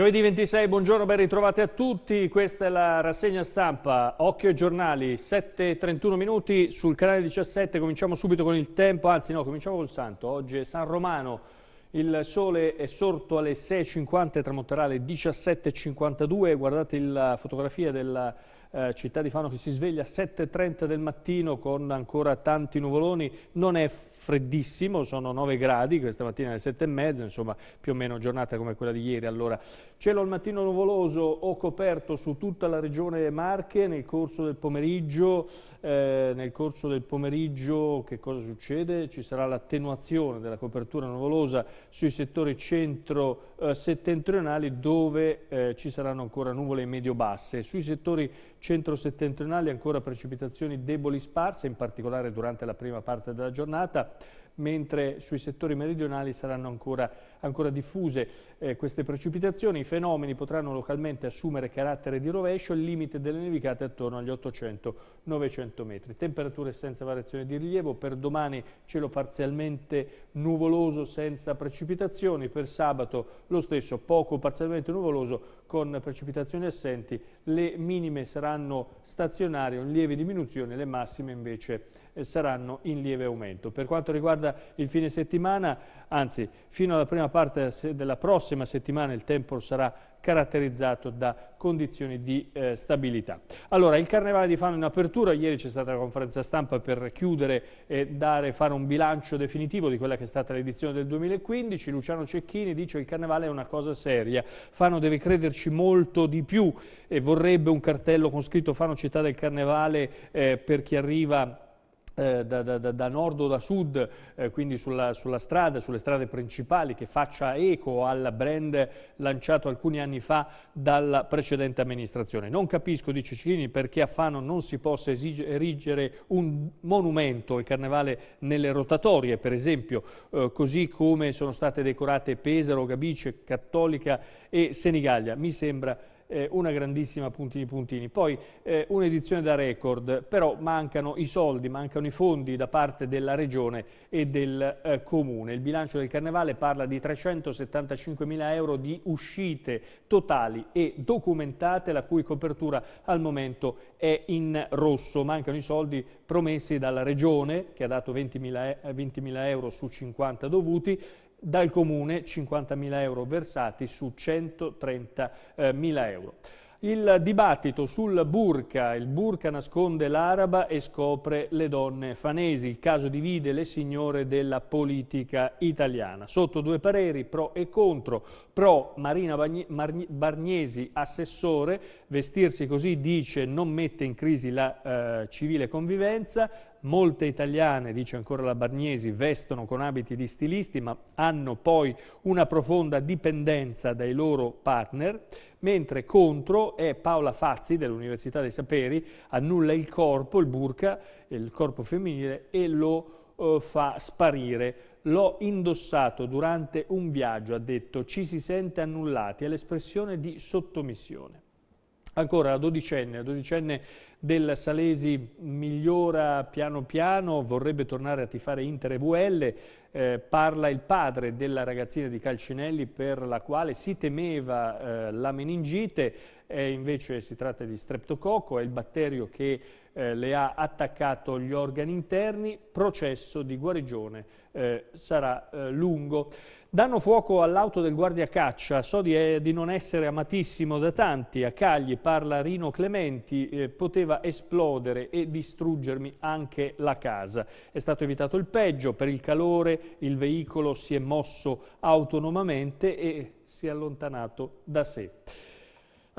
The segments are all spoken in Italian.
Giovedì 26, buongiorno, ben ritrovati a tutti. Questa è la rassegna stampa Occhio ai giornali, 7.31 minuti sul canale 17. Cominciamo subito con il tempo, anzi no, cominciamo col santo. Oggi è San Romano, il sole è sorto alle 6.50, tramonterà alle 17.52. Guardate la fotografia della eh, città di Fano che si sveglia alle 7.30 del mattino con ancora tanti nuvoloni, non è freddissimo, sono 9 gradi, questa mattina alle 7.30, insomma più o meno giornata come quella di ieri, allora Cielo al mattino nuvoloso o coperto su tutta la regione Marche nel corso del pomeriggio. Eh, nel corso del pomeriggio che cosa succede? Ci sarà l'attenuazione della copertura nuvolosa sui settori centro-settentrionali eh, dove eh, ci saranno ancora nuvole medio-basse. Sui settori centro-settentrionali ancora precipitazioni deboli sparse, in particolare durante la prima parte della giornata mentre sui settori meridionali saranno ancora, ancora diffuse eh, queste precipitazioni, i fenomeni potranno localmente assumere carattere di rovescio, il limite delle nevicate attorno agli 800-900 metri. Temperature senza variazione di rilievo, per domani cielo parzialmente nuvoloso senza precipitazioni, per sabato lo stesso, poco parzialmente nuvoloso con precipitazioni assenti, le minime saranno stazionarie o in lieve diminuzione, le massime invece eh, saranno in lieve aumento. Per quanto riguarda il fine settimana, anzi fino alla prima parte della prossima prossima settimana il tempo sarà caratterizzato da condizioni di eh, stabilità. Allora, il Carnevale di Fano in apertura, ieri c'è stata la conferenza stampa per chiudere e dare, fare un bilancio definitivo di quella che è stata l'edizione del 2015. Luciano Cecchini dice che il Carnevale è una cosa seria, Fano deve crederci molto di più e vorrebbe un cartello con scritto Fano città del Carnevale eh, per chi arriva eh, da, da, da, nord o da sud, eh, quindi sulla, sulla, strada, sulle strade principali, che faccia eco al brand lanciato alcuni anni fa dalla precedente amministrazione. Non capisco, dice Cicchini, perché a Fano non si possa erigere un monumento, il carnevale nelle rotatorie, per esempio, eh, così come sono state decorate Pesaro, Gabice, Cattolica e Senigallia. Mi sembra eh, una grandissima puntini puntini. Poi eh, un'edizione da record, però mancano i soldi, mancano i fondi da parte della regione e del eh, comune. Il bilancio del carnevale parla di 375 mila euro di uscite totali e documentate, la cui copertura al momento è in rosso. Mancano i soldi promessi dalla regione, che ha dato 20 mila eh, euro su 50 dovuti, dal comune 50.000 euro versati su 130.000 euro. Il dibattito sul burka, il burka nasconde l'araba e scopre le donne fanesi, il caso divide le signore della politica italiana. Sotto due pareri, pro e contro, pro Marina Barniesi, assessore, vestirsi così dice non mette in crisi la eh, civile convivenza, Molte italiane, dice ancora la Barnesi, vestono con abiti di stilisti ma hanno poi una profonda dipendenza dai loro partner, mentre contro è Paola Fazzi dell'Università dei Saperi, annulla il corpo, il burka, il corpo femminile e lo eh, fa sparire. L'ho indossato durante un viaggio, ha detto, ci si sente annullati, è l'espressione di sottomissione. Ancora la dodicenne, la dodicenne del Salesi migliora piano piano, vorrebbe tornare a tifare Inter e VL, eh, parla il padre della ragazzina di Calcinelli per la quale si temeva eh, la meningite, eh, invece si tratta di streptococco, è il batterio che eh, le ha attaccato gli organi interni, processo di guarigione eh, sarà eh, lungo. Danno fuoco all'auto del guardiacaccia, so di, eh, di, non essere amatissimo da tanti, a Cagli parla Rino Clementi, eh, poteva esplodere e distruggermi anche la casa. È stato evitato il peggio, per il calore il veicolo si è mosso autonomamente e si è allontanato da sé.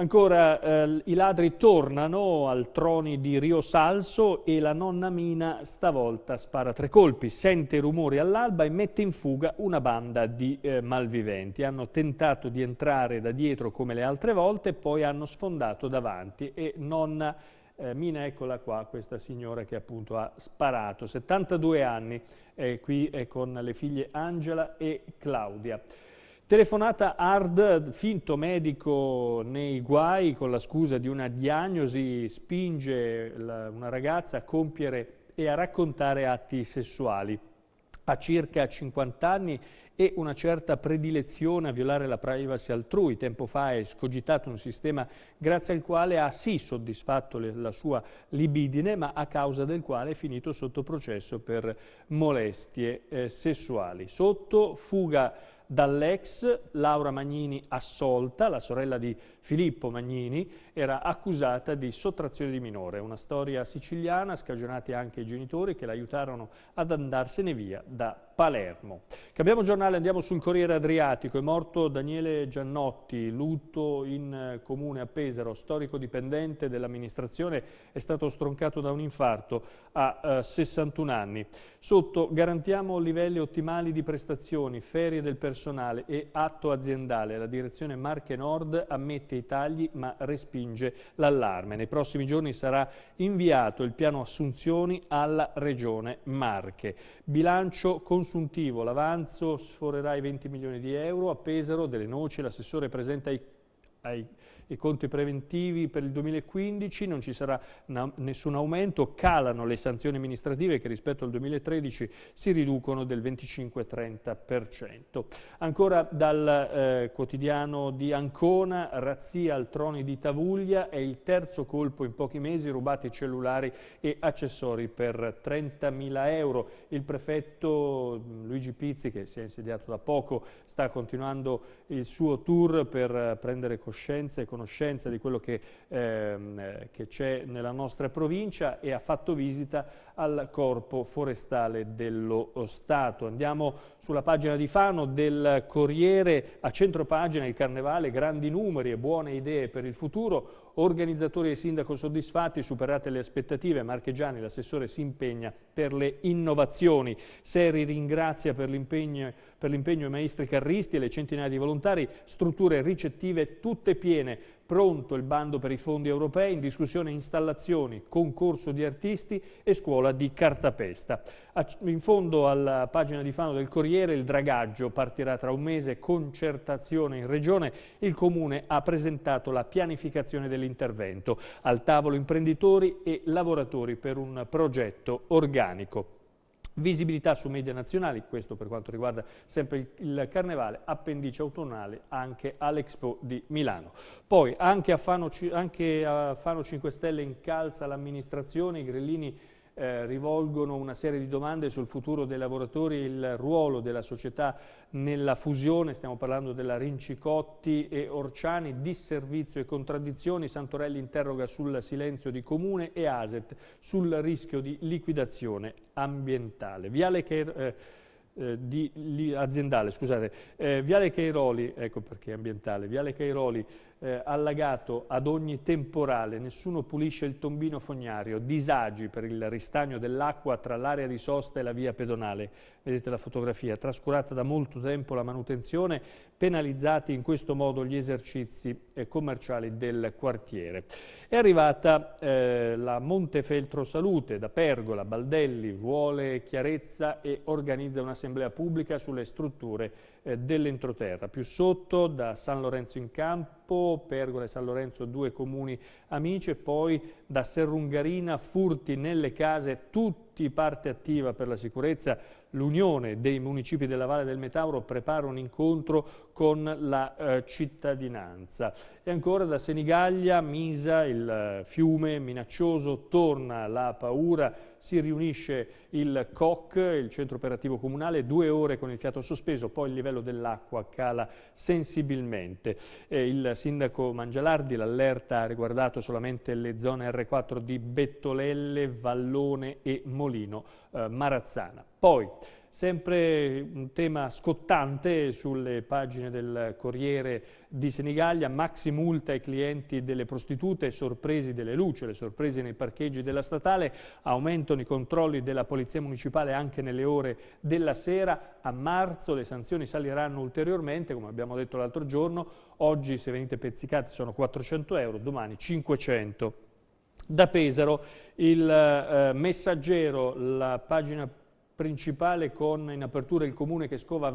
Ancora eh, i ladri tornano al trono di Rio Salso e la nonna Mina stavolta spara tre colpi, sente rumori all'alba e mette in fuga una banda di eh, malviventi. Hanno tentato di entrare da dietro come le altre volte, poi hanno sfondato davanti e nonna eh, Mina, eccola qua, questa signora che appunto ha sparato, 72 anni, eh, qui eh, con le figlie Angela e Claudia. Telefonata hard, finto medico nei guai con la scusa di una diagnosi, spinge la, una ragazza a compiere e a raccontare atti sessuali. Ha circa 50 anni e una certa predilezione a violare la privacy altrui. Tempo fa è scogitato un sistema grazie al quale ha sì soddisfatto le, la sua libidine, ma a causa del quale è finito sotto processo per molestie eh, sessuali. Sotto fuga dall'ex Laura Magnini assolta, la sorella di Filippo Magnini, era accusata di sottrazione di minore, una storia siciliana, scagionati anche i genitori che l'aiutarono ad andarsene via da Palermo. Cambiamo giornale, andiamo sul Corriere Adriatico. È morto Daniele Giannotti, lutto in eh, comune a Pesaro, storico dipendente dell'amministrazione, è stato stroncato da un infarto a eh, 61 anni. Sotto garantiamo livelli ottimali di prestazioni, ferie del personale e atto aziendale. La direzione Marche Nord ammette i tagli ma respinge l'allarme. Nei prossimi giorni sarà inviato il piano assunzioni alla regione Marche. Bilancio consulenza consuntivo, l'avanzo sforerà i 20 milioni di euro, a Pesaro delle noci l'assessore presenta i ai, ai, conti preventivi per il 2015, non ci sarà na, nessun aumento, calano le sanzioni amministrative che rispetto al 2013 si riducono del 25-30%. Ancora dal eh, quotidiano di Ancona, razzia al trono di Tavuglia, è il terzo colpo in pochi mesi, rubati cellulari e accessori per 30.000 euro. Il prefetto mm, Luigi Pizzi, che si è insediato da poco, sta continuando il suo tour per eh, prendere coscienza coscienza e conoscenza di quello che ehm, eh, c'è nella nostra provincia e ha fatto visita al Corpo Forestale dello eh, Stato. Andiamo sulla pagina di Fano del Corriere, a centro pagina il Carnevale, grandi numeri e buone idee per il futuro, Organizzatori e sindaco soddisfatti, superate le aspettative, Marchegiani, l'assessore, si impegna per le innovazioni. Seri ringrazia per l'impegno i maestri carristi e le centinaia di volontari, strutture ricettive tutte piene pronto il bando per i fondi europei, in discussione installazioni, concorso di artisti e scuola di cartapesta. In fondo alla pagina di Fano del Corriere il dragaggio partirà tra un mese, concertazione in regione, il Comune ha presentato la pianificazione dell'intervento, al tavolo imprenditori e lavoratori per un progetto organico. Visibilità su media nazionali, questo per quanto riguarda sempre il, il Carnevale, appendice autunnale anche all'Expo di Milano. Poi anche a Fano, anche a Fano 5 Stelle incalza l'amministrazione, i grillini eh, rivolgono una serie di domande sul futuro dei lavoratori e il ruolo della società nella fusione, stiamo parlando della Rincicotti e Orciani, disservizio e contraddizioni, Santorelli interroga sul silenzio di Comune e Aset sul rischio di liquidazione ambientale. Viale che... Eh, eh, di, aziendale, scusate, eh, Viale Cairoli, ecco perché ambientale, Viale Cairoli eh, allagato ad ogni temporale, nessuno pulisce il tombino fognario, disagi per il ristagno dell'acqua tra l'area di sosta e la via pedonale. Vedete la fotografia, trascurata da molto tempo la manutenzione, penalizzati in questo modo gli esercizi eh, commerciali del quartiere. È arrivata eh, la Montefeltro Salute da Pergola, Baldelli, vuole chiarezza e organizza un'assemblea pubblica sulle strutture eh, dell'entroterra. Più sotto, da San Lorenzo in Campo, Cappo, Pergola e San Lorenzo due comuni amici e poi da Serrungarina furti nelle case tutte tutti parte attiva per la sicurezza. L'Unione dei municipi della Valle del Metauro prepara un incontro con la eh, cittadinanza. E ancora da Senigallia, Misa, il eh, fiume minaccioso, torna la paura, si riunisce il COC, il centro operativo comunale, due ore con il fiato sospeso, poi il livello dell'acqua cala sensibilmente. Eh, il sindaco Mangialardi l'allerta ha riguardato solamente le zone R4 di Bettolelle, Vallone e Molino Molino eh, Marazzana. Poi, sempre un tema scottante sulle pagine del Corriere di Senigallia, maxi multa ai clienti delle prostitute, sorpresi delle luci, le sorprese nei parcheggi della statale, aumentano i controlli della Polizia Municipale anche nelle ore della sera, a marzo le sanzioni saliranno ulteriormente, come abbiamo detto l'altro giorno, oggi se venite pezzicati sono 400 euro, domani 500 euro da Pesaro. Il eh, messaggero, la pagina principale con in apertura il comune, scova,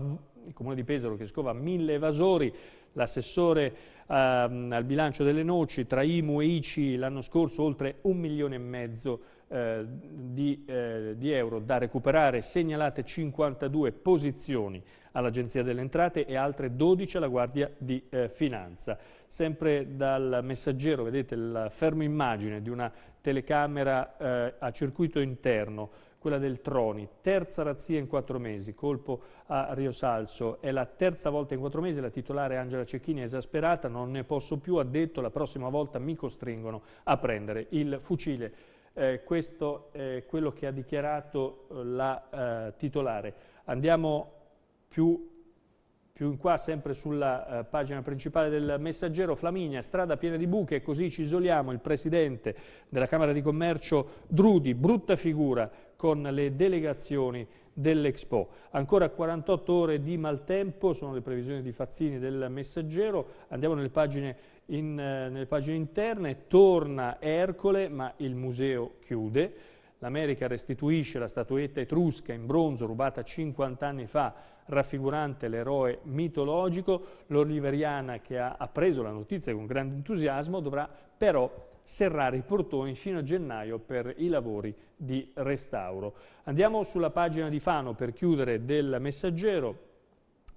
il comune di Pesaro che scova mille evasori, l'assessore ehm, al bilancio delle noci, tra IMU e ICI l'anno scorso oltre un milione e mezzo eh, di, eh, di, euro da recuperare, segnalate 52 posizioni all'Agenzia delle Entrate e altre 12 alla Guardia di eh, Finanza. Sempre dal messaggero vedete la ferma immagine di una telecamera eh, a circuito interno, quella del Troni, terza razzia in quattro mesi, colpo a Rio Salso, è la terza volta in quattro mesi, la titolare Angela Cecchini è esasperata, non ne posso più, ha detto la prossima volta mi costringono a prendere il fucile eh, questo è quello che ha dichiarato eh, la eh, titolare. Andiamo più più in qua, sempre sulla eh, pagina principale del messaggero, Flaminia, strada piena di buche, così ci isoliamo, il presidente della Camera di Commercio Drudi, brutta figura con le delegazioni dell'Expo. Ancora 48 ore di maltempo, sono le previsioni di Fazzini del messaggero, andiamo nelle pagine, in, eh, nelle pagine interne, torna Ercole ma il museo chiude, l'America restituisce la statuetta etrusca in bronzo rubata 50 anni fa raffigurante l'eroe mitologico, l'oliveriana che ha appreso la notizia con grande entusiasmo dovrà però serrare i portoni fino a gennaio per i lavori di restauro. Andiamo sulla pagina di Fano per chiudere del messaggero,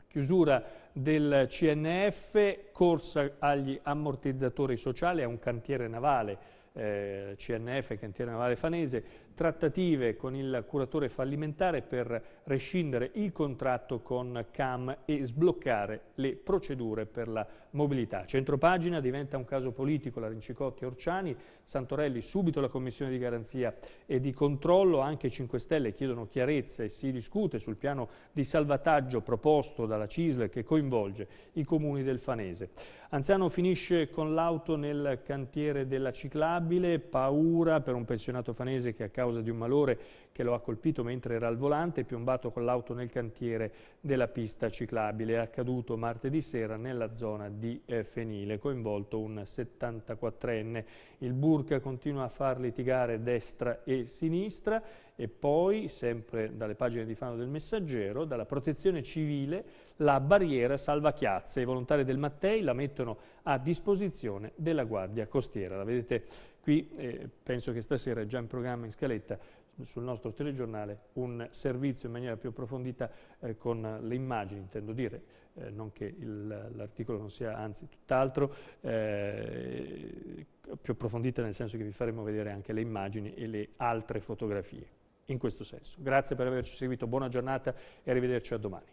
chiusura del CNF, corsa agli ammortizzatori sociali, è un cantiere navale, eh, CNF, cantiere navale fanese, trattative con il curatore fallimentare per rescindere il contratto con CAM e sbloccare le procedure per la mobilità. Centropagina diventa un caso politico, la Rincicotti Orciani, Santorelli subito la commissione di garanzia e di controllo, anche 5 Stelle chiedono chiarezza e si discute sul piano di salvataggio proposto dalla CISL che coinvolge i comuni del Fanese. Anziano finisce con l'auto nel cantiere della ciclabile, paura per un pensionato fanese che a causa causa di un malore che lo ha colpito mentre era al volante e piombato con l'auto nel cantiere della pista ciclabile. È accaduto martedì sera nella zona di eh, Fenile, coinvolto un 74enne. Il Burka continua a far litigare destra e sinistra e poi, sempre dalle pagine di Fano del Messaggero, dalla protezione civile la barriera salva chiazze. I volontari del Mattei la mettono a disposizione della Guardia Costiera. La vedete qui, eh, penso che stasera è già in programma in scaletta sul nostro telegiornale un servizio in maniera più approfondita eh, con le immagini, intendo dire, eh, non che l'articolo non sia anzi tutt'altro, eh, più approfondita nel senso che vi faremo vedere anche le immagini e le altre fotografie. In questo senso. Grazie per averci seguito, buona giornata e arrivederci a domani.